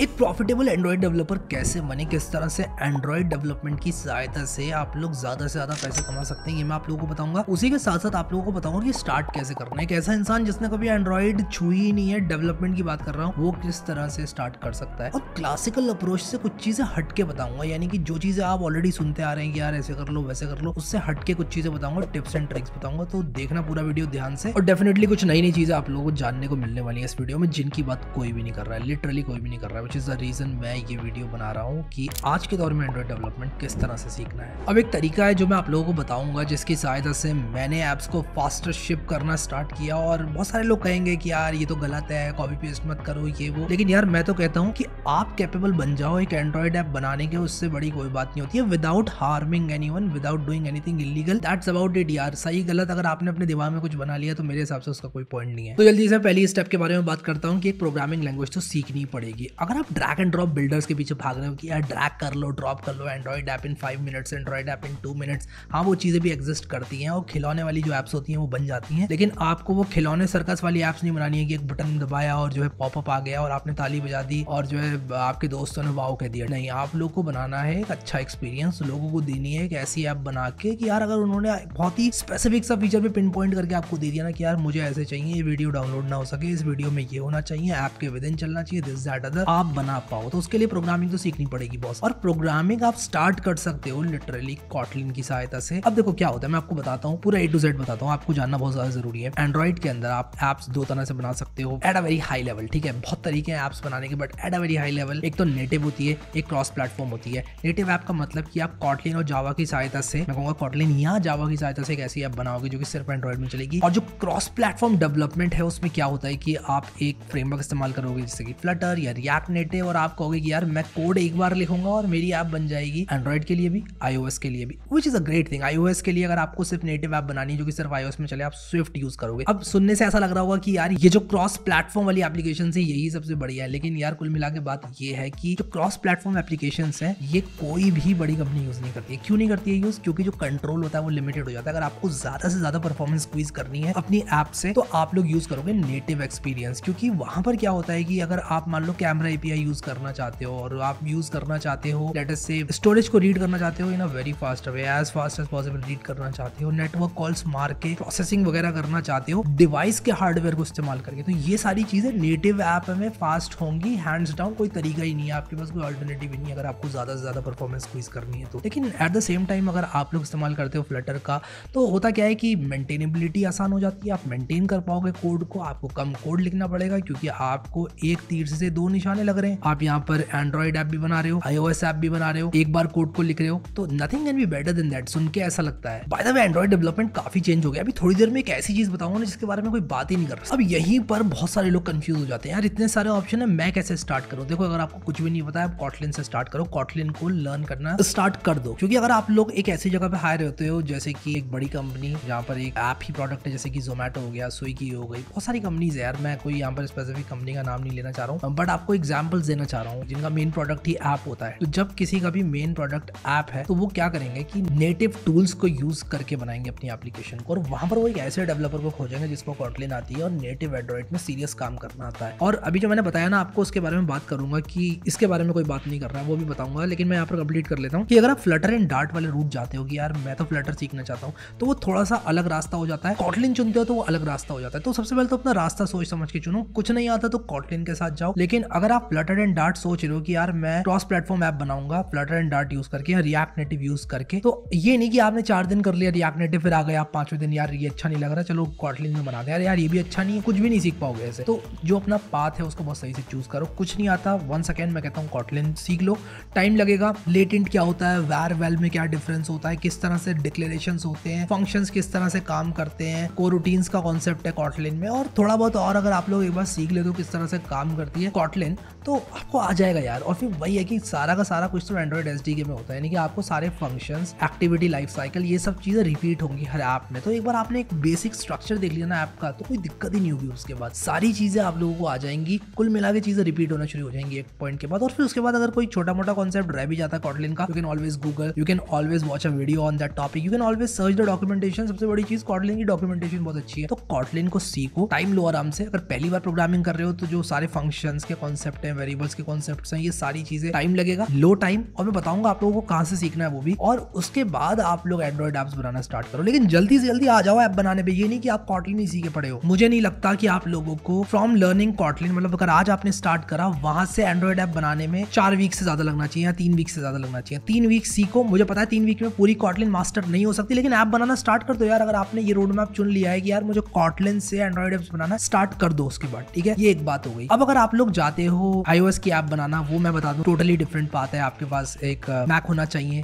एक profitable Android developer कैसे बने किस तरह से एंड्रॉयड डेवलपमेंट की सहायता से आप लोग ज़्यादा से ज़्यादा पैसे कमा सकते हैं ये मैं आप लोगों को बताऊंगा उसी के साथ साथ आप लोगों को बताऊंगा कि स्टार्ट कैसे करना है ऐसा इंसान जिसने कभी एंड्रॉयड छू ही नहीं है डेवलपमेंट की बात कर रहा हूँ वो किस तरह से स्टार्ट कर सकता है और क्लासिकल अप्रोच से कुछ चीज़ें हटके बताऊंगा यानी कि जो चीज़ें आप ऑलरेडी सुनते आ रहे हैं यार ऐसे कर लो वैसे कर लो उससे हटके कुछ चीज़ें बताऊंगा टिप्स एंड ट्रिक्स बताऊंगा तो देखना पूरा वीडियो ध्यान से और डेफिनेटली कुछ नई नई चीज़ें आप लोगों को जानने को मिलने वाली है इस वीडियो में जिनकी बात कोई भी नहीं कर रहा है लिटरली कोई भी नहीं कर रहा है विच इज़ द रीज़न मैं ये वीडियो बना रहा हूँ कि आज के दौर में एंड्रॉयड डेवलपमेंट किस तरह से सीखना है अब एक तरीका है जो मैं आप लोगों को बताऊँगा जिसकी सहायता से मैंने ऐप्स को फास्टर शिप करना स्टार्ट किया और बहुत सारे लोग कहेंगे कि यार ये तो गलत है कॉपी पेस्ट मत करो ये वो लेकिन यार मैं तो कहता हूँ कि आप कैपेबल बन जाओ एक एंड्रॉयड ऐप बनाने के उससे बड़ी कोई बात नहीं होती है without harming anyone without doing anything illegal that's about it यार सही गलत अगर आपने अपने दिमाग में कुछ बना लिया तो मेरे हिसाब से उसका कोई पॉइंट नहीं है तो जल्दी से पहली स्टेप के बारे में बात करता हूँ कि एक प्रोग्रामिंग लैंग्वेज तो सीखनी पड़ेगी अगर आप ड्रैग एंड ड्रॉप बिल्डर्स के पीछे भाग रहे हो कि यार ड्रैग कर लो ड्रॉप कर लो Android app in five minutes Android app in two minutes हाँ वो चीज़ें भी एग्जिस्ट करती हैं और खिलौने वाली जो ऐप्स होती हैं वो बन जाती हैं लेकिन आपको वो खिलौने सर्कस वाली ऐप्स नहीं बनानी है कि एक बटन दबाया और जो है पॉपअप आ गया और आपने ताली बजा दी और जो है आपके दोस्तों ने वाव कह दिया नहीं आप लोग को बनाना है एक अच्छा एक्सपीरियंस लोगों को देनी है एक ऐसी ऐप बना के कि यार अगर उन्होंने बहुत ही स्पेसिफिक सा फीचर पे पिन पॉइंट करके आपको दे दिया ना कि यार मुझे ऐसे चाहिए ये वीडियो डाउनलोड ना हो सके इस वीडियो में ये होना चाहिए ऐप के विदिन चलना चाहिए दिस दैट अदर आप बना पाओ तो उसके लिए प्रोग्रामिंग तो सीखनी पड़ेगी बॉस और प्रोग्रामिंग आप स्टार्ट कर सकते हो लिटरली कॉटलिन की सहायता से अब देखो क्या होता है मैं आपको बताता हूँ पूरा ए टू जेड बताता हूँ आपको जानना बहुत ज्यादा जरूरी है एंड्रॉइड के अंदर आप एप्स दो तरह से बना सकते हो at a very high level ठीक है बहुत तरीके हैं एप्स बनाने के but at a very high level एक तो नेटिव होती है एक क्रॉस प्लेटफॉर्म होती है नेटिव ऐप का मतलब कि आप कॉटलिन और जावा की सहायता से मैं कहूँगा कॉटलिन या जावा की सहायता से एक ऐसी ऐप बनाओगे जो कि सिर्फ एंड्रॉइड में चलेगी और जो क्रॉस प्लेटफॉर्म डेवलपमेंट है उसमें क्या होता है कि आप एक फ्रेमवर्क इस्तेमाल करोगे जैसे कि फ्लटर या रिएक्ट नेटिव और आप कहोगे कि यार मैं कोड एक बार लिखूंगा और मेरी ऐप बन जाएगी एंड्रॉइड के लिए भी आईओएस के लिए भी which is a great thing iOS के लिए अगर आपको सिर्फ नेटिव ऐप बनानी जो कि सिर्फ आईओएस में चले आप स्विफ्ट यूज करोगे अब सुनने से ऐसा लग रहा होगा कि यार ये जो क्रॉस प्लेटफॉर्म वाली एप्लीकेशन है यही सबसे बढ़िया है लेकिन यार कुल मिला बात ये है कि जो क्रॉस प्लेटफॉर्म एप्लीकेशन है ये कोई भी बड़ी कंपनी यूज नहीं करती है क्यों नहीं करती है यूज क्योंकि जो कंट्रोल होता है वो लिमिटेड हो जाता है अगर आपको ज्यादा से ज्यादा परफॉर्मेंस क्वीज करनी है अपनी ऐप से तो आप लोग यूज करोगे नेटिव एक्सपीरियंस क्योंकि वहां पर क्या होता है कि अगर आप मान लो कैमरा API यूज करना चाहते हो और आप यूज करना चाहते हो लेटर से स्टोरेज को रीड करना चाहते हो in a very fast way as fast as possible read करना चाहते हो नेटवर्क कॉल्स मार के प्रोसेसिंग वगैरह करना चाहते हो डिवाइस के हार्डवेयर को इस्तेमाल करके तो ये सारी चीजें नेटिव ऐप में फास्ट होंगी हैंड्स डाउन कोई तरीका ही नहीं है आपके पास कोई अल्टरनेटिव नहीं है अगर आपको ज्यादा से ज्यादा परफॉर्मेंस क्वीज करनी है तो लेकिन एट द सेम टाइम अगर आप लोग इस्तेमाल करते हो फ्लटर का तो होता क्या है कि मेंटेनेबिलिटी आसान हो जाती है आप मेंटेन कर पाओगे कोड को आपको कम कोड लिखना पड़ेगा क्योंकि आपको एक तीर से दो निशाने लग रहे हैं आप यहाँ पर एंड्रॉइड ऐप भी बना रहे हो आईओएस ऐप भी बना रहे हो एक बार कोड को लिख रहे हो तो nothing can be better than that सुन के ऐसा लगता है by the way Android development काफी चेंज हो गया अभी थोड़ी देर में एक ऐसी चीज बताऊंगा जिसके बारे में कोई बात ही नहीं कर रहा अब यहीं पर बहुत सारे लोग कंफ्यूज हो जाते हैं यार इतने सारे ऑप्शन है मैं कैसे स्टार्ट करूँ देखो अगर आपको कुछ भी नहीं पता आप कॉटलिन से स्टार्ट करो कॉटलिन को लर्न करना स्टार्ट कर दो क्योंकि अगर आप लोग एक ऐसी जगह पे हायर होते हो जैसे कि एक बड़ी कंपनी जहाँ पर एक ऐप ही प्रोडक्ट है जैसे कि जोमेटो हो गया स्विगी हो गई बहुत सारी कंपनीज है यार मैं कोई यहाँ पर स्पेसिफिक कंपनी का नाम नहीं लेना चाह रहा हूँ बट आपको एग्जाम एग्जाम्पल्स देना चाह रहा हूँ जिनका मेन प्रोडक्ट ही ऐप होता है तो जब किसी का भी मेन प्रोडक्ट ऐप है तो वो क्या करेंगे कि नेटिव टूल्स को यूज करके बनाएंगे अपनी एप्लीकेशन को और वहां पर वो एक ऐसे डेवलपर को खोजेंगे जिसको कॉटलिन आती है और नेटिव एंड्रॉइड में सीरियस काम करना आता है और अभी जो मैंने बताया ना आपको उसके बारे में बात करूंगा कि इसके बारे में कोई बात नहीं कर रहा वो भी बताऊंगा लेकिन मैं यहाँ पर कंप्लीट कर लेता हूँ कि अगर आप फ्लटर एंड डार्ट वाले रूट जाते हो कि यार मैं तो फ्लटर सीखना चाहता हूँ तो वो थोड़ा सा अलग रास्ता हो जाता है कॉटलिन चुनते हो तो वो अलग रास्ता हो जाता है तो सबसे पहले तो अपना रास्ता सोच समझ के चुनो कुछ नहीं आता तो कॉटलिन के साथ जाओ लेकिन अगर आप फ्लटर एंड डार्ट सोच रहे हो कि यार मैं क्रॉस प्लेटफॉर्म ऐप बनाऊंगा फ्लटर एंड डार्ट यूज करके या रिएक्ट नेटिव यूज करके तो ये नहीं कि आपने चार दिन कर लिया रिएक्ट नेटिव फिर आ गए आप पांचवें दिन यार ये अच्छा नहीं लग रहा चलो कॉटलिन में बना दे यार यार ये भी अच्छा नहीं है कुछ भी नहीं सीख पाओगे ऐसे तो जो अपना पाथ है उसको बहुत सही से चूज करो कुछ नहीं आता वन सेकेंड मैं कहता हूँ कॉटलिन सीख लो टाइम लगेगा लेटेंट क्या होता है वैर वेल में क्या डिफरेंस होता है किस तरह से डिक्लेरेशन होते हैं फंक्शन किस तरह से काम करते हैं को रूटीन का कॉन्सेप्ट है कॉटलिन में और थोड़ा बहुत और अगर आप लोग एक बार सीख ले तो किस तरह से काम करती है कॉटलिन तो आपको आ जाएगा यार और फिर वही है कि सारा का सारा कुछ तो एंड्रॉइड एस के में होता है यानी कि आपको सारे फंक्शन एक्टिविटी लाइफ साइकिल ये सब चीज़ें रिपीट होंगी हर ऐप में तो एक बार आपने एक बेसिक स्ट्रक्चर देख लिया ना ऐप का तो कोई दिक्कत ही नहीं होगी उसके बाद सारी चीज़ें आप लोगों को आ जाएंगी कुल मिला के चीज़ें रिपीट होना शुरू हो जाएंगी एक पॉइंट के बाद और फिर उसके बाद अगर कोई छोटा मोटा कॉन्सेप्ट रह भी जाता है कॉटलिन का you can always Google you can always watch a video on that topic you can always search the documentation सबसे बड़ी चीज़ कॉटलिन की डॉक्यूमेंटेशन बहुत अच्छी है तो कॉटलिन को सीखो टाइम लो आराम से अगर पहली बार प्रोग्रामिंग कर रहे हो तो जो सारे फंक्शन के कॉन्सेप्ट है हैं वेरिएबल्स के कॉन्सेप्ट हैं ये सारी चीजें टाइम लगेगा लो टाइम और मैं बताऊंगा आप लोगों को कहां से सीखना है वो भी और उसके बाद आप लोग एंड्रॉइड एप्स बनाना स्टार्ट करो लेकिन जल्दी से जल्दी आ जाओ ऐप बनाने पर ये नहीं कि आप कॉटलिन ही सीखे पड़े हो मुझे नहीं लगता कि आप लोगों को फ्रॉम लर्निंग कॉटलिन मतलब अगर आज आपने स्टार्ट करा वहां से एंड्रॉइड ऐप बनाने में चार वीक से ज्यादा लगना चाहिए या तीन वीक से ज्यादा लगना चाहिए तीन वीक सीखो मुझे पता है तीन वीक में पूरी कॉटलिन मास्टर नहीं हो सकती लेकिन ऐप बनाना स्टार्ट कर दो यार अगर आपने ये रोड मैप चुन लिया है कि यार मुझे कॉटलिन से एंड्रॉइड एप्स बनाना स्टार्ट कर दो उसके बाद ठीक है ये एक बात हो गई अब अगर आप लोग जाते हो आईओएस की ऐप बनाना वो मैं बता दूं टोटली डिफरेंट बात है आपके पास एक मैक uh, होना चाहिए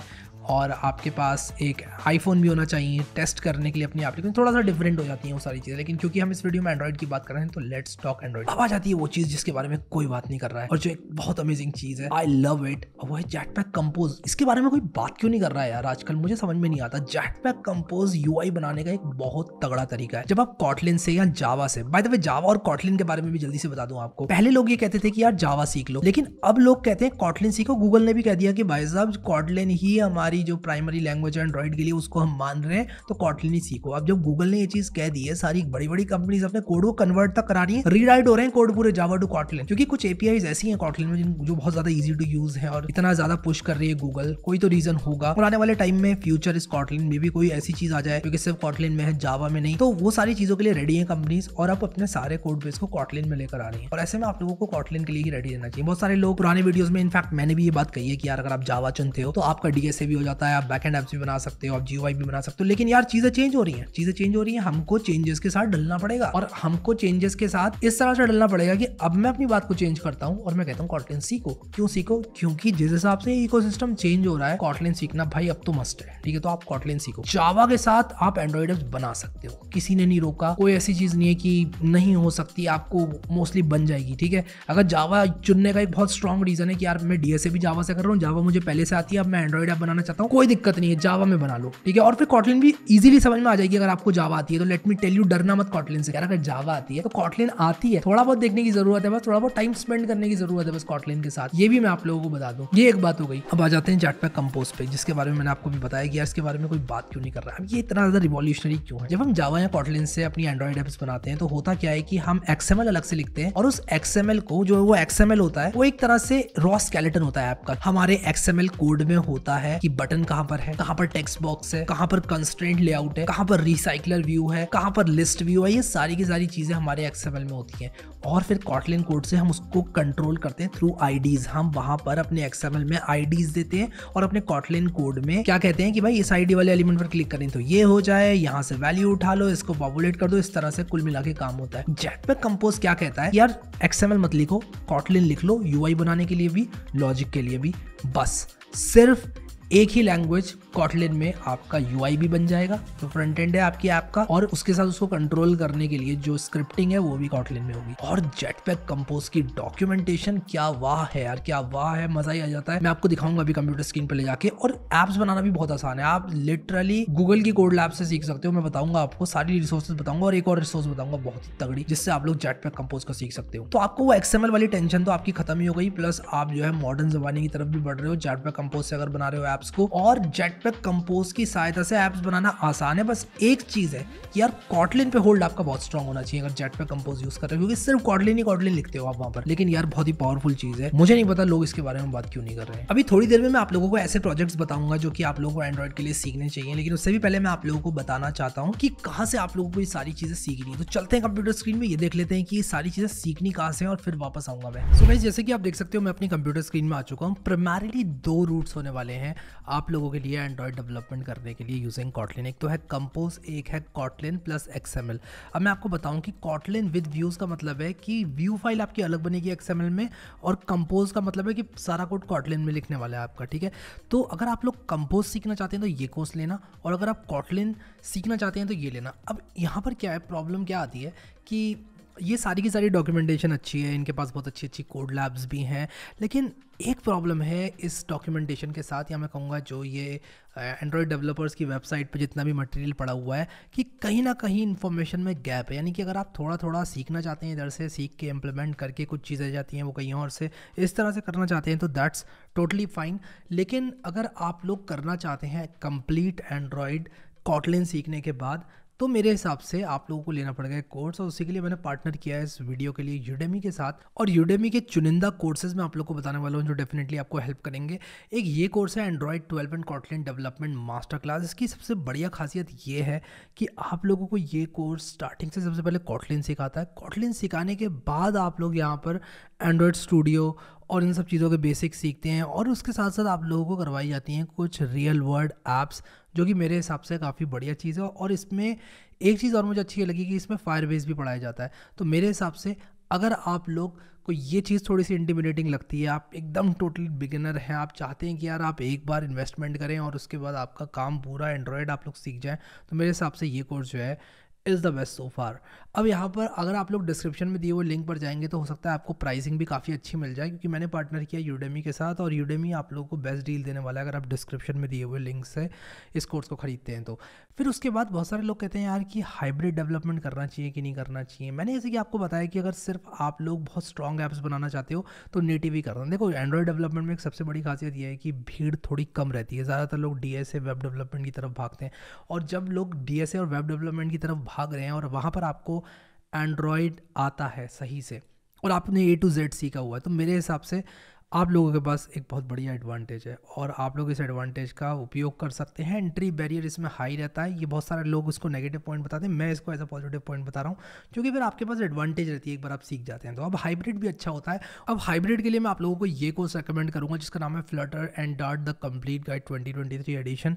और आपके पास एक आईफोन भी होना चाहिए टेस्ट करने के लिए अपनी एप्लीकेशन थोड़ा सा डिफरेंट हो जाती है वो सारी चीज़ें लेकिन क्योंकि हम इस वीडियो में एंड्रॉइड की बात कर रहे हैं तो लेट्स टॉक एंड्रॉइड अब आ जाती है वो चीज़ जिसके बारे में कोई बात नहीं कर रहा है और जो एक बहुत अमेजिंग चीज़ है आई लव इट वो है जैट पैक कम्पोज इसके बारे में कोई बात क्यों नहीं कर रहा है यार आजकल मुझे समझ में नहीं आता जैट पैक कम्पोज यू बनाने का एक बहुत तगड़ा तरीका है जब आप कॉटलिन से या जावा से बाय द वे जावा और कॉटलिन के बारे में भी जल्दी से बता दूं आपको पहले लोग ये कहते थे कि यार जावा सीख लो लेकिन अब लोग कहते हैं कॉटलिन सीखो गूगल ने भी कह दिया कि भाई साहब कॉटलिन ही हमारी हमारी जो प्राइमरी लैंग्वेज है एंड्रॉइड के लिए उसको हम मान रहे हैं तो कॉटलिन ही सीखो अब जब गूगल ने ये चीज कह दी है सारी बड़ी बड़ी कंपनीज अपने कोड को कन्वर्ट तक करा रही है रीडाइट हो रहे हैं कोड पूरे जावा टू कॉटलिन क्योंकि कुछ एपीआई ऐसी हैं कॉटलिन में जो बहुत ज्यादा ईजी टू यूज है और इतना ज्यादा पुश कर रही है गूगल कोई तो रीजन होगा और आने वाले टाइम में फ्यूचर इस कॉटलिन में भी कोई ऐसी चीज आ जाए क्योंकि सिर्फ कॉटलिन में है जावा में नहीं तो वो सारी चीजों के लिए रेडी है कंपनीज और आप अपने सारे कोड बेस को कॉटलिन में लेकर आ रही है और ऐसे में आप लोगों को कॉटलिन के लिए ही रेडी रहना चाहिए बहुत सारे लोग पुराने वीडियोज में इनफैक्ट मैंने भी ये बात कही है कि यार अगर आप जावा चुनते हो तो आपका डीएसए भी हो जाता है आप बैक एंड ऐप्स भी बना सकते हो आप जी भी बना सकते हो लेकिन यार चीज़ें चेंज हो रही हैं चीज़ें चेंज हो रही हैं हमको चेंजेस के साथ ढलना पड़ेगा और हमको चेंजेस के साथ इस तरह से ढलना पड़ेगा कि अब मैं अपनी बात को चेंज करता हूँ और मैं कहता हूँ कॉटलिन सीखो क्यों सीखो क्योंकि जिस हिसाब से इको चेंज हो रहा है कॉटलिन सीखना भाई अब तो मस्ट है ठीक है तो आप कॉटलिन सीखो जावा के साथ आप एंड्रॉइड एप्स बना सकते हो किसी ने नहीं रोका कोई ऐसी चीज़ नहीं है कि नहीं हो सकती आपको मोस्टली बन जाएगी ठीक है अगर जावा चुनने का एक बहुत स्ट्रॉन्ग रीज़न है कि यार मैं डीएसए भी जावा से कर रहा हूँ जावा मुझे पहले से आती है अब मैं एंड्रॉइड ऐप बनाना चाहता करता हूँ कोई दिक्कत नहीं है जावा में बना लो ठीक है और फिर कॉटलिन भी इजिली समझ में आ जाएगी अगर आपको जावा आती है तो लेट मी टेल यू डरना मत कॉटलिन से यार अगर जावा आती है तो कॉटलिन आती है थोड़ा बहुत देखने की जरूरत है बस थोड़ा बहुत टाइम स्पेंड करने की जरूरत है बस कॉटलिन के साथ ये भी मैं आप लोगों को बता दूँ ये एक बात हो गई अब आ जाते हैं जाटपैक कंपोज पे जिसके बारे में मैंने आपको भी बताया कि यार इसके बारे में कोई बात क्यों नहीं कर रहा है ये इतना ज्यादा रिवॉल्यूशनरी क्यों है जब हम जावा या कॉटलिन से अपनी एंड्रॉइड एप्स बनाते हैं तो होता क्या है कि हम एक्सएमएल अलग से लिखते हैं और उस एक्सएमएल को जो वो एक्सएमएल होता है वो एक तरह से रॉ स्केलेटन होता है आपका हमारे एक्सएमएल कोड में होता है कि बटन कहाँ पर है कहाँ पर टेक्स्ट बॉक्स है कहाँ पर कंस्टेंट लेआउट है कहाँ पर रिसाइकलर व्यू है कहाँ पर लिस्ट व्यू है ये सारी की सारी चीजें हमारे एक्सएमएल में होती हैं और फिर कॉटलिन कोड से हम उसको कंट्रोल करते हैं थ्रू आई हम वहां पर अपने एक्सएमएल में आई देते हैं और अपने कॉटलिन कोड में क्या कहते हैं कि भाई इस आई वाले एलिमेंट पर क्लिक करें तो ये हो जाए यहाँ से वैल्यू उठा लो इसको पॉपुलेट कर दो इस तरह से कुल मिला के काम होता है जेट पे कंपोज क्या कहता है यार एक्सएमएल मत लिखो कॉटलिन लिख लो यूआई बनाने के लिए भी लॉजिक के लिए भी बस सिर्फ एक ही लैंग्वेज कॉटलिन में आपका यू भी बन जाएगा जो फ्रंट एंड है आपकी ऐप का और उसके साथ उसको कंट्रोल करने के लिए जो स्क्रिप्टिंग है वो भी कॉटलिन में होगी और जेट पैक कम्पोज की डॉक्यूमेंटेशन क्या वाह है यार क्या वाह है मजा ही आ जाता है मैं आपको दिखाऊंगा अभी कंप्यूटर स्क्रीन पर ले जाके और एप्स बनाना भी बहुत आसान है आप लिटरली गूगल की कोड लैब से सीख सकते हो मैं बताऊंगा आपको सारी रिसोर्सेज बताऊंगा और एक और रिसोर्स बताऊंगा बहुत ही तगड़ी जिससे आप लोग जेट पैक कम्पोज का सीख सकते हो तो आपको वो एक्सएमएल वाली टेंशन तो आपकी खत्म ही हो गई प्लस आप जो है मॉडर्न जमाने की तरफ भी बढ़ रहे हो जेट पैक कम्पोज से अगर बना रहे हो एप्स को और पे कंपोज की सहायता से एप्स बनाना आसान है बस एक चीज है कि यार कॉटलिन पे होल्ड आपका बहुत स्ट्रॉन्ग होना चाहिए अगर जेट पे कंपोज यूज कर रहे हो क्योंकि सिर्फ कॉटलिन ही कॉटलिन लिखते हो आप वहाँ पर लेकिन यार बहुत ही पावरफुल चीज है मुझे नहीं पता लोग इसके बारे में बात क्यों नहीं कर रहे हैं अभी थोड़ी देर में मैं आप लोगों को ऐसे प्रोजेक्ट्स बताऊंगा जो कि आप लोगों को एंड्रॉइड के लिए सीखने चाहिए लेकिन उससे भी पहले मैं आप लोगों को बताना चाहता हूँ कि कहाँ से आप लोगों को ये सारी चीजें सीखनी है तो चलते हैं कंप्यूटर स्क्रीन में ये देख लेते हैं कि ये सारी चीजें सीखनी कहाँ से है और फिर वापस आऊंगा मैं सो so जैसे कि आप देख सकते हो मैं अपनी कंप्यूटर स्क्रीन में आ चुका हूँ प्राइमरीली दो रूट्स होने वाले हैं आप लोगों के लिए एंड्रॉयड डेवलपमेंट करने के लिए यूजिंग कॉटलिन एक तो है कंपोज एक है कॉटलिन प्लस एक्सएमएल अब मैं आपको बताऊं कि कॉटलिन विद व्यूज़ का मतलब है कि व्यू फाइल आपकी अलग बनेगी एक्सएमएल में और कंपोज का मतलब है कि सारा कोड कॉटलिन में लिखने वाला है आपका ठीक है तो अगर आप लोग कंपोज सीखना चाहते हैं तो ये कोर्स लेना और अगर आप कॉटलिन सीखना चाहते हैं तो ये लेना अब यहाँ पर क्या है प्रॉब्लम क्या आती है कि ये सारी की सारी डॉक्यूमेंटेशन अच्छी है इनके पास बहुत अच्छी अच्छी कोड लैब्स भी हैं लेकिन एक प्रॉब्लम है इस डॉक्यूमेंटेशन के साथ या मैं कहूँगा जो ये एंड्रॉयड डेवलपर्स की वेबसाइट पर जितना भी मटेरियल पड़ा हुआ है कि कहीं ना कहीं इन्फॉर्मेशन में गैप है यानी कि अगर आप थोड़ा थोड़ा सीखना चाहते हैं इधर से सीख के इम्प्लीमेंट करके कुछ चीज़ें जाती हैं वो कहीं और से इस तरह से करना चाहते हैं तो दैट्स टोटली फाइन लेकिन अगर आप लोग करना चाहते हैं कंप्लीट एंड्रॉयड कॉटलिन सीखने के बाद तो मेरे हिसाब से आप लोगों को लेना पड़ेगा एक कोर्स और उसी के लिए मैंने पार्टनर किया है इस वीडियो के लिए यूडेमी के साथ और यूडेमी के चुनिंदा कोर्सेज मैं आप लोगों को बताने वाला हूँ जो डेफिनेटली आपको हेल्प करेंगे एक ये कोर्स है Android twelve and Kotlin development master class इसकी सबसे बढ़िया खासियत ये है कि आप लोगों को ये कोर्स स्टार्टिंग से सबसे पहले कॉटलिन सिखाता है कॉटलिन सिखाने के बाद आप लोग यहाँ पर एंड्रॉयड स्टूडियो और इन सब चीज़ों के बेसिक सीखते हैं और उसके साथ साथ आप लोगों को करवाई जाती हैं कुछ रियल वर्ल्ड ऐप्स जो कि मेरे हिसाब से काफ़ी बढ़िया चीज़ है और इसमें एक चीज़ और मुझे अच्छी लगी कि इसमें फायर बेस भी पढ़ाया जाता है तो मेरे हिसाब से अगर आप लोग को ये चीज़ थोड़ी सी इंटिमिडेटिंग लगती है आप एकदम टोटली बिगिनर हैं आप चाहते हैं कि यार आप एक बार इन्वेस्टमेंट करें और उसके बाद आपका काम पूरा एंड्रॉयड आप लोग सीख जाएँ तो मेरे हिसाब से ये कोर्स जो है is the best so far अब यहाँ पर अगर आप लोग डिस्क्रिप्शन में दिए हुए लिंक पर जाएंगे तो हो सकता है आपको प्राइसिंग भी काफ़ी अच्छी मिल जाए क्योंकि मैंने पार्टनर किया यूडेमी के साथ और यूडेमी आप लोगों को बेस्ट डील देने वाला है अगर आप डिस्क्रिप्शन में दिए हुए लिंक से इस कोर्स को ख़रीदते हैं तो फिर उसके बाद बहुत सारे लोग कहते हैं यार कि हाइब्रिड डेवलपमेंट करना चाहिए कि नहीं करना चाहिए मैंने जैसे कि आपको बताया कि अगर सिर्फ आप लोग बहुत स्ट्रॉन्ग ऐप्स बनाना चाहते हो तो नेटिव ही करना देखो एंड्रॉयड डेवलपमेंट में एक सबसे बड़ी खासियत यह है कि भीड़ थोड़ी कम रहती है ज़्यादातर लोग डी वेब डेवलपमेंट की तरफ भागते हैं और जब लोग डी और वेब डेवलपमेंट की तरफ भाग रहे हैं और वहाँ पर आपको एंड्रॉयड आता है सही से और आपने ए टू जेड सीखा हुआ है तो मेरे हिसाब से आप लोगों के पास एक बहुत बढ़िया एडवांटेज है और आप लोग इस एडवांटेज का उपयोग कर सकते हैं एंट्री बैरियर इसमें हाई रहता है ये बहुत सारे लोग इसको नेगेटिव पॉइंट बताते हैं मैं इसको एज अ पॉजिटिव पॉइंट बता रहा हूँ क्योंकि फिर आपके पास एडवांटेज रहती है एक बार आप सीख जाते हैं तो अब हाइब्रिड भी अच्छा होता है अब हाइब्रिड के लिए मैं आप लोगों को ये कोर्स रिकमेंड करूँगा जिसका नाम है Flutter and Dart the complete guide twenty twenty three edition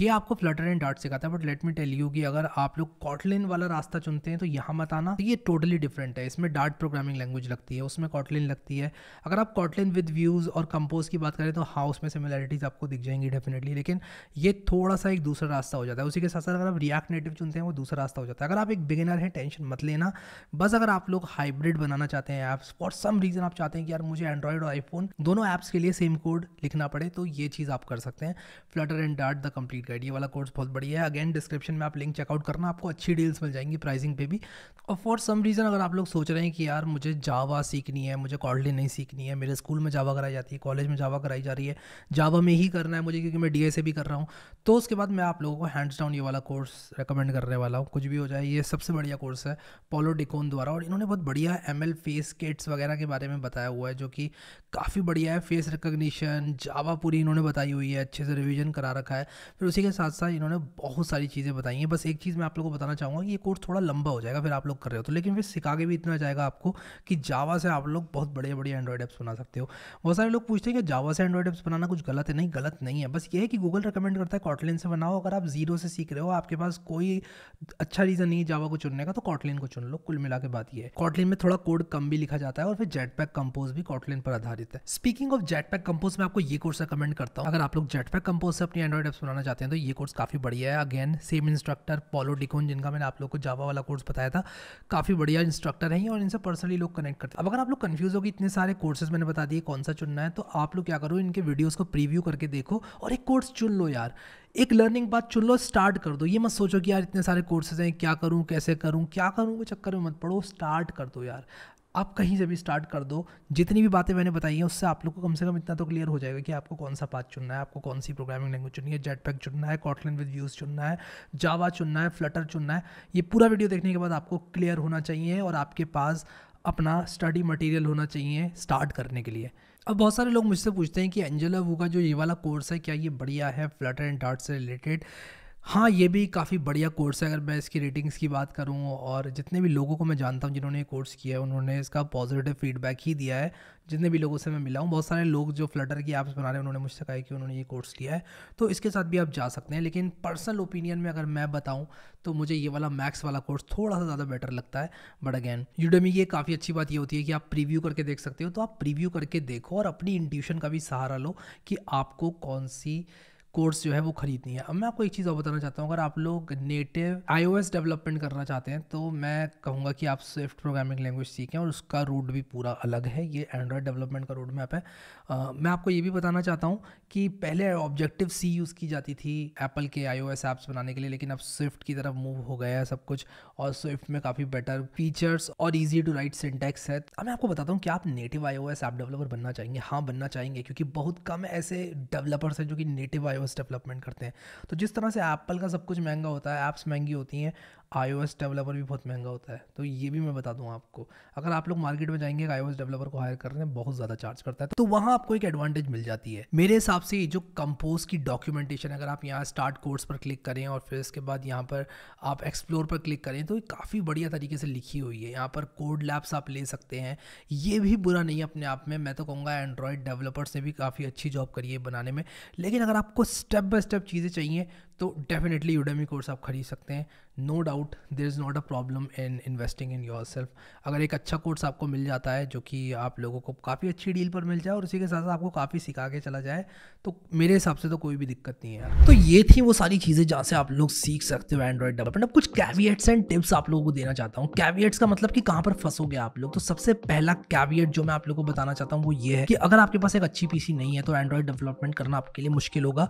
ये आपको फ्लटर एंड डार्ट सिखाता है but let me tell you कि अगर आप लोग कॉटलिन वाला रास्ता चुनते हैं तो यहाँ मत आना ये टोटली डिफरेंट है इसमें डार्ट प्रोग्रामिंग लैंग्वेज लगती है उसमें कॉटलिन लगती है अगर आप कॉटलिन विद व्यूज़ और कंपोज की बात करें तो हाउस में सिमिलैरिटीज़ आपको दिख जाएंगी डेफिनेटली लेकिन ये थोड़ा सा एक दूसरा रास्ता हो जाता है उसी के साथ साथ अगर आप रियक्ट नेटिव चुनते हैं वो दूसरा रास्ता हो जाता है अगर आप एक बिगिनर हैं टेंशन मत लेना बस अगर आप लोग हाइब्रिड बनाना चाहते हैं ऐप्स फॉर सम रीज़न आप चाहते हैं कि यार मुझे एंड्रॉयड और आईफोन दोनों ऐप्स के लिए सेम कोड लिखना पड़े तो ये चीज़ आप कर सकते हैं Flutter and Dart the complete guide ये वाला कोर्स बहुत बढ़िया है अगेन डिस्क्रिप्शन में आप लिंक चेकआउट करना आपको अच्छी डील्स मिल जाएंगी प्राइसिंग पे भी और फॉर सम रीज़न अगर आप लोग सोच रहे हैं कि यार मुझे जावा सीखनी है मुझे कॉडली नहीं सीखनी है मेरे स्कूल में जावा कराई जाती है कॉलेज में जावा कराई जा रही है जावा में ही करना है मुझे क्योंकि मैं डी भी कर रहा हूँ तो उसके बाद मैं आप लोगों को हैंड्स डाउन ये वाला कोर्स रिकमेंड करने वाला हूँ कुछ भी हो जाए ये सबसे बढ़िया कोर्स है पोलो डिकोन द्वारा और इन्होंने बहुत बढ़िया एम एल फेस किट्स वगैरह के बारे में बताया हुआ है जो कि काफ़ी बढ़िया है फेस रिकग्निशन जावा पूरी इन्होंने बताई हुई है अच्छे से रिविजन करा रखा है फिर उसी के साथ साथ इन्होंने बहुत सारी चीज़ें बताई हैं बस एक चीज़ मैं आप लोगों को बताना चाहूँगा कि ये कोर्स थोड़ा लंबा हो जाएगा फिर आप लोग कर रहे हो तो लेकिन फिर सिखा के भी इतना जाएगा आपको कि जावा से आप लोग बहुत बढ़िया बढ़िया एंड्रॉइड ऐप्स बना सकते हो बहुत सारे लोग पूछते हैं कि जावा से एंड्रॉइड एप्स बनाना कुछ गलत है नहीं गलत नहीं है बस ये है कि गूगल रिकमेंड करता है कॉटलिन से बनाओ अगर आप जीरो से सीख रहे हो आपके पास कोई अच्छा रीज़न नहीं है जावा को चुनने का तो कॉटलिन को चुन लो कुल मिला के बात यह है कॉटलिन में थोड़ा कोड कम भी लिखा जाता है और फिर जेट पैक कंपोज भी कॉटलिन पर आधारित है speaking of Jetpack Compose में आपको ये कोर्स रिकमेंड करता हूँ अगर आप लोग जेट पैक कंपोज से अपनी एंड्रॉइड एप्स बनाना चाहते हैं तो ये कोर्स काफ़ी बढ़िया है again same instructor Paulo Dichone जिनका मैंने आप लोग को जावा वाला कोर्स बताया था काफ़ी बढ़िया इंस्ट्रक्टर है और इनसे पर्सनली लोग कनेक्ट करते हैं अब अगर आप लोग कंफ्यूज हो कि इतने सारे कोर्सेज मैंने बता दिए कौन सा चुनना है तो आप लोग क्या करो इनके वीडियोस को प्रीव्यू करके देखो और एक कोर्स चुन लो यार एक लर्निंग बात चुन लो स्टार्ट कर दो ये मत सोचो कि यार इतने सारे कोर्सेज हैं क्या करूँ कैसे करूँ क्या करूँ के चक्कर में मत पढ़ो स्टार्ट कर दो यार आप कहीं से भी स्टार्ट कर दो जितनी भी बातें मैंने बताई हैं उससे आप लोग को कम से कम इतना तो क्लियर हो जाएगा कि आपको कौन सा पाथ चुनना है आपको कौन सी प्रोग्रामिंग लैंग्वेज चुननी है जेट पैक चुनना है कॉटलैंड विद व्यूज़ चुनना है जावा चुनना है फ्लटर चुनना है ये पूरा वीडियो देखने के बाद आपको क्लियर होना चाहिए और आपके पास अपना स्टडी मटेरियल होना चाहिए स्टार्ट करने के लिए अब बहुत सारे लोग मुझसे पूछते हैं कि एंजेला वू का जो ये वाला कोर्स है क्या ये बढ़िया है फ्लटर एंड डार्ट से रिलेटेड हाँ ये भी काफ़ी बढ़िया कोर्स है अगर मैं इसकी रेटिंग्स की बात करूँ और जितने भी लोगों को मैं जानता हूँ जिन्होंने ये कोर्स किया है उन्होंने इसका पॉजिटिव फीडबैक ही दिया है जितने भी लोगों से मैं मिला हूँ बहुत सारे लोग जो फ्लटर की ऐप्स बना रहे हैं उन्होंने मुझसे कहा कि उन्होंने ये कोर्स लिया है तो इसके साथ भी आप जा सकते हैं लेकिन पर्सनल ओपिनियन में अगर मैं बताऊँ तो मुझे ये वाला मैक्स वाला कोर्स थोड़ा सा ज़्यादा बेटर लगता है बट अगैन यूडेमी की काफ़ी अच्छी बात ये होती है कि आप प्रीव्यू करके देख सकते हो तो आप प्रीव्यू करके देखो और अपनी इंट्यूशन का भी सहारा लो कि आपको कौन सी कोर्स जो है वो खरीदनी है अब मैं आपको एक चीज़ और बताना चाहता हूँ अगर आप लोग नेटिव आईओएस डेवलपमेंट करना चाहते हैं तो मैं कहूँगा कि आप स्विफ्ट प्रोग्रामिंग लैंग्वेज सीखें और उसका रूट भी पूरा अलग है ये एंड्रॉयड डेवलपमेंट का रूट मैप है आ, मैं आपको ये भी बताना चाहता हूँ कि पहले ऑब्जेक्टिव सी यूज़ की जाती थी एप्पल के आई ऐप्स बनाने के लिए लेकिन अब स्विफ्ट की तरफ मूव हो गया है सब कुछ और स्विफ्ट में काफ़ी बेटर फीचर्स और ईजी टू राइट सिंटेक्स है अब मैं आपको बताता हूँ कि आप नेटिव आई ऐप डेवलपर बनना चाहेंगे हाँ बनना चाहेंगे क्योंकि बहुत कम ऐसे डेवलपर्स हैं जो कि नेटिव आई डेवलपमेंट करते हैं तो जिस तरह से एप्पल का सब कुछ महंगा होता है ऐप्स महंगी होती हैं आई डेवलपर भी बहुत महंगा होता है तो ये भी मैं बता दूँ आपको अगर आप लोग मार्केट में जाएंगे आई डेवलपर को हायर करने बहुत ज़्यादा चार्ज करता है तो वहाँ आपको एक एडवांटेज मिल जाती है मेरे हिसाब से जो कंपोज की डॉक्यूमेंटेशन अगर आप यहाँ स्टार्ट कोर्स पर क्लिक करें और फिर इसके बाद यहाँ पर आप एक्सप्लोर पर क्लिक करें तो काफ़ी बढ़िया तरीके से लिखी हुई है यहाँ पर कोड लैब्स आप ले सकते हैं ये भी बुरा नहीं है अपने आप में मैं तो कहूँगा एंड्रॉयड डेवलपर्स ने भी काफ़ी अच्छी जॉब करी है बनाने में लेकिन अगर आपको स्टेप बाय स्टेप चीज़ें चाहिए तो डेफिनेटली यूडेमी कोर्स आप खरीद सकते हैं no doubt there is not a problem in investing in yourself अगर एक अच्छा कोर्स आपको मिल जाता है जो कि आप लोगों को काफ़ी अच्छी डील पर मिल जाए और उसी के साथ साथ आपको काफ़ी सिखा के चला जाए तो मेरे हिसाब से तो कोई भी दिक्कत नहीं है तो ये थी वो सारी चीज़ें जहाँ से आप लोग सीख सकते हो एंड्रॉइड डेवलपमेंट अब कुछ कैवियट्स एंड टिप्स आप लोगों को देना चाहता हूँ कैवियट्स का मतलब कि कहाँ पर फंसोगे आप लोग तो सबसे पहला कैवियट जो मैं आप लोग को बताना चाहता हूँ वो ये है कि अगर आपके पास एक अच्छी पीसी नहीं है तो एंड्रॉइड डेवलपमेंट करना आपके लिए मुश्किल होगा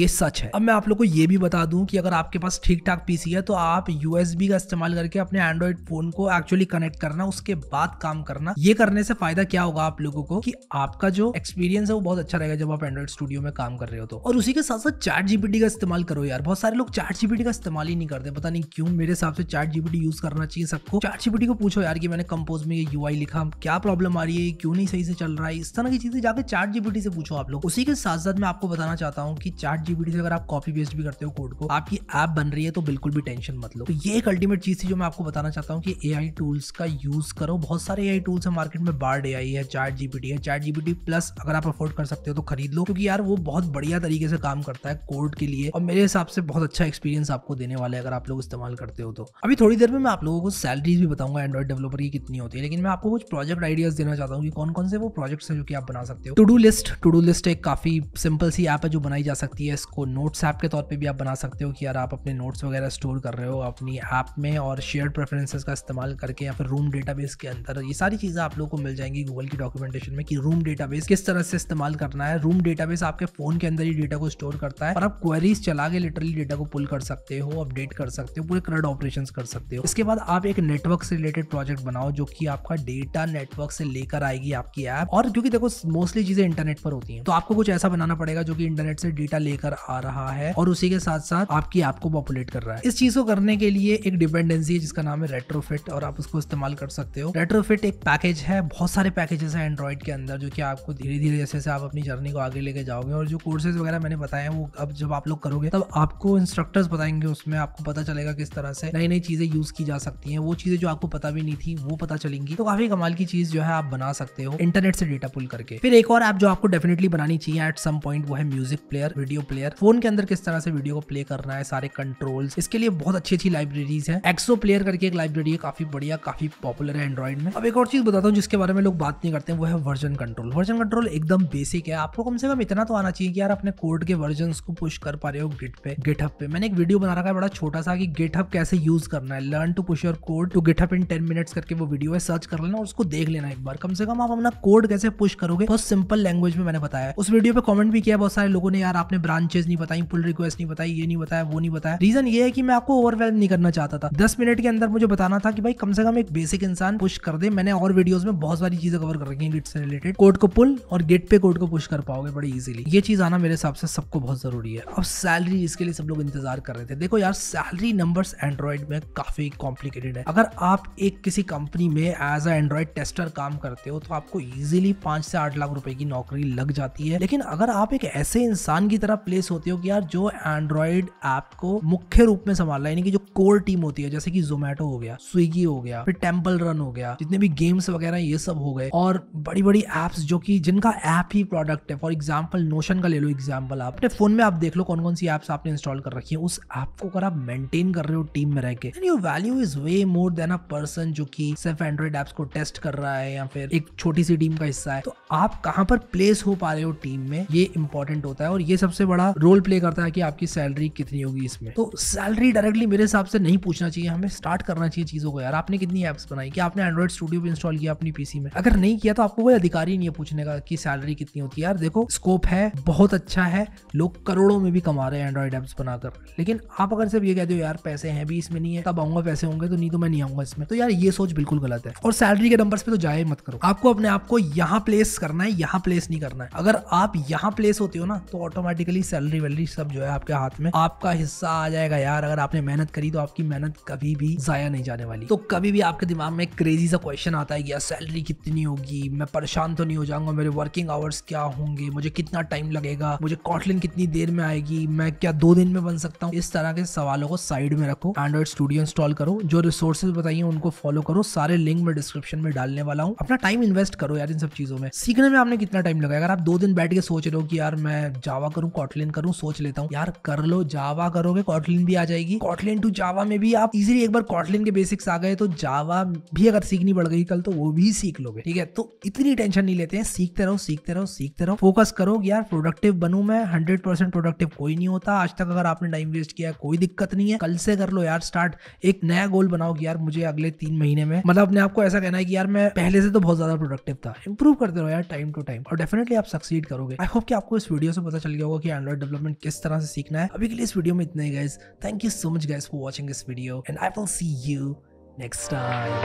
ये सच है अब मैं आप लोग को ये भी बता दूँ कि अगर आपके पास ठीक ठाक पीसी है तो आप यूएसबी का इस्तेमाल करके अपने एंड्रॉइड फोन को एक्चुअली कनेक्ट करना उसके बाद काम करना ये करने से फायदा क्या होगा आप लोगों को कि आपका जो एक्सपीरियंस है वो बहुत अच्छा रहेगा जब आप एंड्रॉइड स्टूडियो में काम कर रहे हो तो और उसी के साथ साथ चैट जीपीटी का इस्तेमाल करो यार बहुत सारे लोग चैट जीपीटी का इस्तेमाल ही नहीं करते पता नहीं क्यों मेरे हिसाब से चैट जीपीटी यूज करना चाहिए सबको चैट जीपीटी को पूछो यार कि मैंने कंपोज में ये यूआई लिखा क्या प्रॉब्लम आ रही है क्यों नहीं सही से चल रहा है इस तरह की चीजें जाकर चैट जीपीटी से पूछो आप लोग उसी के साथ साथ मैं आपको बताना चाहता हूँ कि चैट जीपीटी से अगर आप कॉपी पेस्ट भी करते हो कोड को आपकी ऐप बन रही है तो बिल्कुल भी टेंशन टेंशन मत लो तो ये एक अल्टीमेट चीज़ थी जो मैं आपको बताना चाहता हूँ कि ए टूल्स का यूज़ करो बहुत सारे ए टूल्स है मार्केट में बार्ड ए है चार्ट जीबीटी है चार्ट जीबीटी प्लस अगर आप अफोर्ड कर सकते हो तो खरीद लो क्योंकि यार वो बहुत बढ़िया तरीके से काम करता है कोर्ट के लिए और मेरे हिसाब से बहुत अच्छा एक्सपीरियंस आपको देने वाले अगर आप लोग इस्तेमाल करते हो तो अभी थोड़ी देर में मैं आप लोगों को सैलरीज भी बताऊंगा एंड्रॉइड डेवलपर की कितनी होती है लेकिन मैं आपको कुछ प्रोजेक्ट आइडियाज देना चाहता हूँ कि कौन कौन से वो प्रोजेक्ट्स हैं जो कि आप बना सकते हो to do list to do list एक काफी सिंपल सी ऐप है जो बनाई जा सकती है इसको नोट्स ऐप के तौर पर भी आप बना सकते हो कि यार आप अपने नोट्स वगैरह स्टोर कर रहे हो अपनी ऐप में और शेयर प्रेफरेंसेस का इस्तेमाल करके या फिर रूम डेटाबेस के अंदर ये सारी चीज़ें आप लोगों को मिल जाएंगी गूगल की डॉक्यूमेंटेशन में कि रूम डेटाबेस किस तरह से इस्तेमाल करना है रूम डेटाबेस आपके फ़ोन के अंदर ही डेटा को स्टोर करता है और आप क्वेरीज चला के लिटरली डेटा को पुल कर सकते हो अपडेट कर सकते हो पूरे करंट ऑपरेशन कर सकते हो इसके बाद आप एक नेटवर्क से रिलेटेड प्रोजेक्ट बनाओ जो कि आपका डेटा नेटवर्क से लेकर आएगी आपकी ऐप और क्योंकि देखो मोस्टली चीज़ें इंटरनेट पर होती है तो आपको कुछ ऐसा बनाना पड़ेगा जो कि इंटरनेट से डेटा लेकर आ रहा है और उसी के साथ साथ आपकी ऐप को पॉपुलेट कर रहा है इस चीज़ को करने के लिए एक डिपेंडेंसी है जिसका नाम है रेट्रोफिट और आप उसको इस्तेमाल कर सकते हो रेट्रोफिट एक पैकेज है बहुत सारे पैकेजेस हैं एंड्रॉइड के अंदर जो कि आपको धीरे धीरे जैसे जैसे आप अपनी जर्नी को आगे लेके जाओगे और जो कोर्सेज वगैरह मैंने बताए वो अब जब आप लोग करोगे तब आपको इंस्ट्रक्टर्स बताएंगे उसमें आपको पता चलेगा किस तरह से नई नई चीज़ें यूज़ की जा सकती है वो चीज़ें जो आपको पता भी नहीं थी वो पता चलेंगी तो काफ़ी कमाल की चीज़ जो है आप बना सकते हो इंटरनेट से डेटा पुल करके फिर एक और ऐप जो आपको डेफिनेटली बनानी चाहिए एट सम पॉइंट वो है music player video player phone के अंदर किस तरह से वीडियो को प्ले करना है सारे कंट्रोल्स इसके लिए बहुत अच्छी अच्छी लाइब्रेरीज है एक्सो प्लेयर करके एक लाइब्रेरी है काफी बढ़िया काफी पॉपुलर है एंड्रॉइड में अब एक और चीज बताता हूँ जिसके बारे में लोग बात नहीं करते हैं वो है वर्जन कंट्रोल वर्जन कंट्रोल एकदम बेसिक है आपको कम से कम इतना तो आना चाहिए कि यार अपने कोड के वर्जन को पुश कर पा रहे हो गिट पे गिटअप पे मैंने एक वीडियो बना रखा है बड़ा छोटा सा कि गेटअप कैसे यूज करना है learn to push your code to GitHub in ten minutes करके वो वीडियो है सर्च कर लेना और उसको देख लेना एक बार कम से कम आप अपना कोड कैसे पुश करोगे बहुत सिंपल लैंग्वेज में मैंने बताया उस वीडियो पे कमेंट भी किया बहुत सारे लोगों ने यार आपने ब्रांचेस नहीं बताई पुल रिक्वेस्ट नहीं बताई ये नहीं बताया वो नहीं बताया रीजन ये है कि मैं आपको ओवरवेल नहीं करना चाहता था दस मिनट के अंदर मुझे बताना था कि भाई कम से कम एक बेसिक इंसान पुश कर दे मैंने और वीडियोज में बहुत सारी चीजें कवर कर रखी है गिट से रिलेटेड कोड को पुल और गेट पे कोड को पुश कर पाओगे बड़ी इजिली ये चीज आना मेरे हिसाब से सबको बहुत जरूरी है अब सैलरी इसके लिए सब लोग इंतजार कर रहे थे देखो यार सैलरी नंबर एंड्रॉइड में काफी कॉम्प्लिकेटेड है अगर आप एक किसी कंपनी में एज अ एंड्रॉइड टेस्टर काम करते हो तो आपको इजिली पांच से आठ लाख रुपए की नौकरी लग जाती है लेकिन अगर आप एक ऐसे इंसान की तरह प्लेस होते हो कि यार जो एंड्रॉइड ऐप को मुख्य रूप में संभाल रहा है यानी कि जो कोर टीम होती है जैसे कि जोमेटो हो गया स्विगी हो गया फिर टेम्पल रन हो गया जितने भी गेम्स वगैरह ये सब हो गए और बड़ी बड़ी एप्स जो कि जिनका ऐप ही प्रोडक्ट है फॉर एग्जाम्पल नोशन का ले लो एग्जाम्पल आप अपने फोन में आप देख लो कौन कौन सी एप्स आपने इंस्टॉल कर रखी है उस ऐप को अगर आप मेंटेन कर रहे हो टीम में रह के you value is way more than a person जो कि सिर्फ एंड्रॉइड एप्स को टेस्ट कर रहा है या फिर एक छोटी सी टीम का हिस्सा है तो आप कहाँ पर प्लेस हो पा रहे हो टीम में ये इंपॉर्टेंट होता है और ये सबसे बड़ा रोल प्ले करता है कि आपकी सैलरी कितनी होगी इसमें तो सैलरी डायरेक्टली डेफिनेटली मेरे हिसाब से नहीं पूछना चाहिए हमें स्टार्ट करना चाहिए चीज़ों को यार आपने कितनी ऐप्स बनाई कि आपने एंड्रॉइड स्टूडियो भी इंस्टॉल किया अपनी पीसी में अगर नहीं किया तो आपको कोई अधिकारी नहीं है पूछने का कि सैलरी कितनी होती है यार देखो स्कोप है बहुत अच्छा है लोग करोड़ों में भी कमा रहे हैं एंड्रॉइड ऐप्स बनाकर लेकिन आप अगर सिर्फ ये कहते हो यार पैसे हैं भी इसमें नहीं है तब आऊंगा पैसे होंगे तो नहीं तो मैं नहीं आऊंगा इसमें तो यार ये सोच बिल्कुल गलत है और सैलरी के नंबर पे तो जाए मत करो आपको अपने आप को यहाँ प्लेस करना है यहाँ प्लेस नहीं करना है अगर आप यहाँ प्लेस होते हो ना तो ऑटोमेटिकली सैलरी वैलरी सब जो है आपके हाथ में आपका हिस्सा आ जाएगा यार अगर आपने मेहनत करी तो आपकी मेहनत कभी भी जाया नहीं जाने वाली तो कभी भी आपके दिमाग में क्रेजी सा क्वेश्चन आता है यार सैलरी कितनी होगी मैं परेशान तो नहीं हो जाऊंगा मेरे वर्किंग आवर्स क्या होंगे मुझे कितना टाइम लगेगा मुझे कॉटलिन कितनी देर में आएगी मैं क्या दो दिन में बन सकता हूँ इस तरह के सवालों को साइड में रखो एंड्रॉइड स्टूडियो इंस्टॉल करो जो रिसोर्सेज बताइए उनको फॉलो करो सारे लिंक में डिस्क्रिप्शन में डालने वाला हूँ अपना टाइम इन्वेस्ट करो यार इन सब चीजों में सीखने में आपने कितना टाइम लगा अगर आप दो दिन बैठ के सोच रहे हो कि यार मैं जावा करूँ कॉटलिन करूँ सोच लेता हूँ यार कर लो जावा करोगे कॉटलिन भी आ जाएगी कॉटलिन टू जावा में भी आप इजीली एक बार कॉटलिन के बेसिक्स आ गए तो जावा भी अगर सीखनी पड़ गई कल तो वो भी सीख लोगे ठीक है तो इतनी टेंशन नहीं लेते हैं सीखते रहो सीखते रहो सीखते रहो फोकस करो यार प्रोडक्टिव बनू मैं हंड्रेड परसेंट प्रोडक्टिव कोई नहीं होता आज तक अगर आपने टाइम वेस्ट किया कोई दिक्कत नहीं है कल से कर लो यार स्टार्ट एक नया गोल बनाओ कि यार मुझे अगले तीन महीने में मतलब अपने आपको ऐसा कहना है कि यार मैं पहले से तो बहुत ज्यादा प्रोडक्टिव था इंप्रूव करते रहो यार टाइम टू टाइम और डेफिनेटली आप सक्सीड करोगे आई होप कि आपको इस वीडियो से पता चल गया होगा कि एंड्रॉइड डेवलपमेंट किस तरह से सीखना है अभी के लिए इस वीडियो में इतना ही guys thank you so much you guys for watching this video and I will see you next time.